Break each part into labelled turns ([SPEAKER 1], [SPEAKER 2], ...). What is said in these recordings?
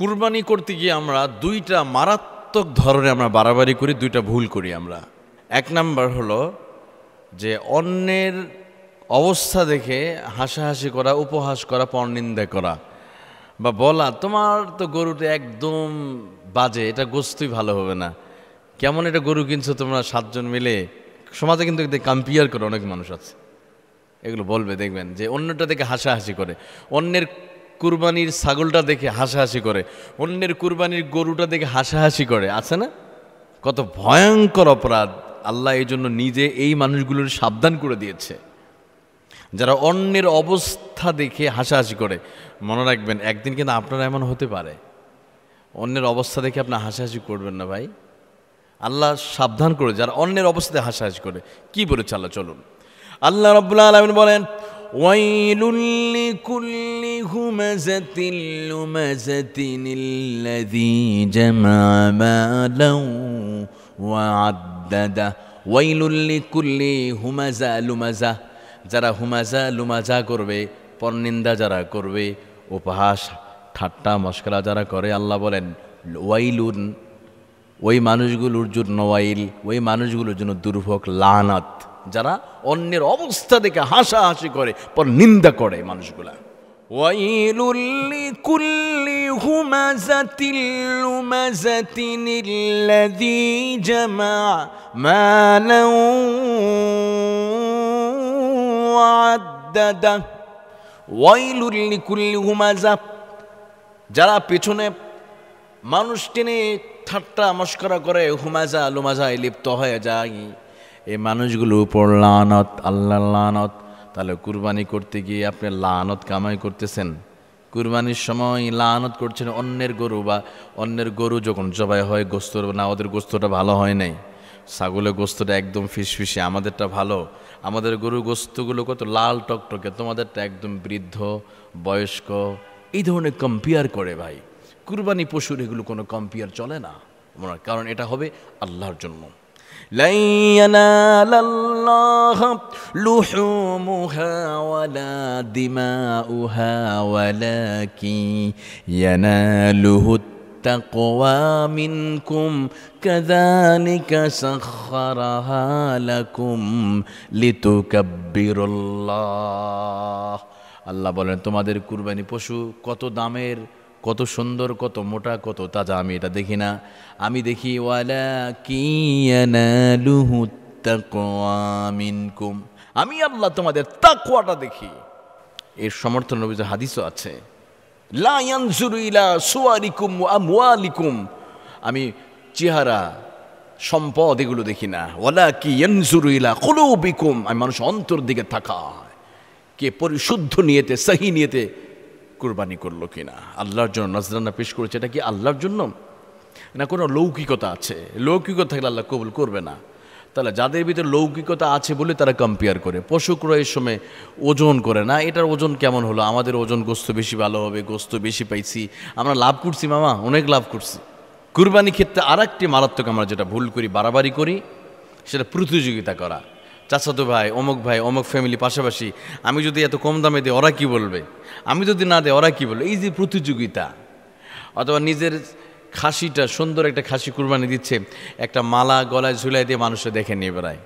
[SPEAKER 1] কুরবানি করতে গিয়ে আমরা দুইটা মারাত্মক ধরনে আমরা বাড়াবাড়ি করি দুইটা ভুল করি আমরা এক নাম্বার হলো যে অন্যের অবস্থা দেখে হাসাহাসি করা উপহাস করা পরনিন্দা করা বা বলা তোমার তো গরুটা একদম বাজে এটা গোস্তই ভালো হবে না কেমন এটা গরু কিনছো তোমরা সাতজন মিলে সমাজে কিন্তু কম্পেয়ার করে অনেক মানুষ আছে এগুলো বলবে দেখবেন যে অন্যটা দেখে হাসাহাসি করে অন্যের কুরবানির ছাগলটা দেখে হাসাহাসি করে অন্যের কুরবানির গরুটা দেখে হাসাহাসি করে আছে না কত ভয়ঙ্কর অপরাধ আল্লাহ এই জন্য নিজে এই মানুষগুলোর সাবধান করে দিয়েছে যারা অন্যের অবস্থা দেখে হাসাহাসি করে মনে রাখবেন একদিন কিন্তু আপনারা এমন হতে পারে অন্যের অবস্থা দেখে আপনার হাসাহাসি করবেন না ভাই আল্লাহ সাবধান করে যারা অন্যের অবস্থাতে হাসাহাসি করে কি বলেছে আল্লাহ চলুন আল্লাহ রবুল্লা আলমিন বলেন ويل لكل همزة لمزة الذي جمع مالا وعدده ويل لكل همزة لمزة যারা همزة লুমাজা করবে পরনিন্দা যারা করবে উপহাস ঠাট্টা মস্করা যারা করে আল্লাহ বলেন ওয়াইলুন ওই মানুষগুলোর জন্য ওয়াইল ওই মানুষগুলোর জন্য দুর্ভোগ লানাত যারা অন্যের অবস্থা দেখে হাসাহাসি করে পর নিন্দা করে মানুষগুলা যারা পেছনে মানুষ টেনে ঠাট্টা মস্করা করে হুমাজা লুমাজায় লিপ্ত হয়ে যায় এই মানুষগুলো উপর লানত আল্লাহ লানত তাহলে কুরবানি করতে গিয়ে আপনি লানত কামাই করতেছেন কুরবানির সময় লানত করছেন অন্যের গরু বা অন্যের গরু যখন জবাই হয় গোস্ত না ওদের গোস্তটা ভালো হয় নাই ছাগলের গোস্তটা একদম ফিসফিসে আমাদেরটা ভালো আমাদের গরু গোস্তগুলো কত লাল টকটকে তোমাদেরটা একদম বৃদ্ধ বয়স্ক এই ধরনের কম্পেয়ার করে ভাই কুরবানি পশুর এগুলো কোনো কম্পেয়ার চলে না কারণ এটা হবে আল্লাহর জন্য لن ينال الله لحومها ولا دماؤها ولكن يناله التقوى منكم كذلك سخرها لكم لتكبروا الله আল্লাহ বলেন তোমাদের কুরবানি পশু কত দামের কত সুন্দর কত মোটা কত তাজা আমি এটা দেখি না আমি দেখি আমি আল্লাহ তোমাদের তাকুয়াটা দেখি এর সমর্থন নবীজ হাদিসও আছে আমি চেহারা সম্পদ এগুলো দেখি না ওলা কি ইয়ানজুরু ইলা আমি মানুষ অন্তর দিকে থাকা কে পরিশুদ্ধ নিয়েতে সহি নিয়েতে কোরবানি করলো কিনা আল্লাহর জন্য নজরানা পেশ করেছে এটা কি আল্লাহর জন্য না কোনো লৌকিকতা আছে লৌকিকতা থাকলে আল্লাহ কবুল করবে না তাহলে যাদের ভিতরে লৌকিকতা আছে বলে তারা কম্পেয়ার করে পশু ক্রয়ের সময় ওজন করে না এটার ওজন কেমন হলো আমাদের ওজন গোস্ত বেশি ভালো হবে গোস্ত বেশি পাইছি আমরা লাভ করছি মামা অনেক লাভ করছি কুরবানি ক্ষেত্রে আর একটি মারাত্মক আমরা যেটা ভুল করি বাড়াবাড়ি করি সেটা প্রতিযোগিতা করা চাচাতো ভাই অমুক ভাই অমুক ফ্যামিলি পাশাপাশি আমি যদি এত কম দামে দিই ওরা কি বলবে আমি যদি না দেয় ওরা কি বলবে এই যে প্রতিযোগিতা অথবা নিজের খাসিটা সুন্দর একটা খাসি কুরবানি দিচ্ছে একটা মালা গলায় ঝুলাই দিয়ে মানুষে দেখে নিয়ে বেড়ায়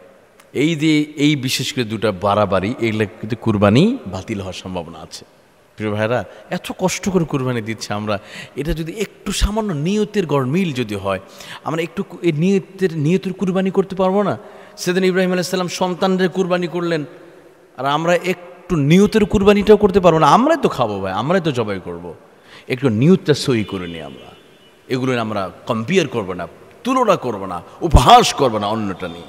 [SPEAKER 1] এই যে এই বিশেষ করে দুটা বাড়াবাড়ি এগুলো কিন্তু কুরবানি বাতিল হওয়ার সম্ভাবনা আছে প্রিয় ভাইরা এত কষ্ট করে কোরবানি দিচ্ছে আমরা এটা যদি একটু সামান্য নিয়তের মিল যদি হয় আমরা একটু নিয়তের নিয়তের কুরবানি করতে পারবো না সেদিন ইব্রাহিম আলাইসাল্লাম সন্তানদের কুরবানি করলেন আর আমরা একটু নিয়তের কুরবানিটাও করতে পারবো না আমরাই তো খাবো ভাই আমরাই তো জবাই করব। একটু নিয়তটা সই করে নিই আমরা এগুলো আমরা কম্পেয়ার করবো না তুলনা করবো না উপহাস করবো না অন্যটা নিয়ে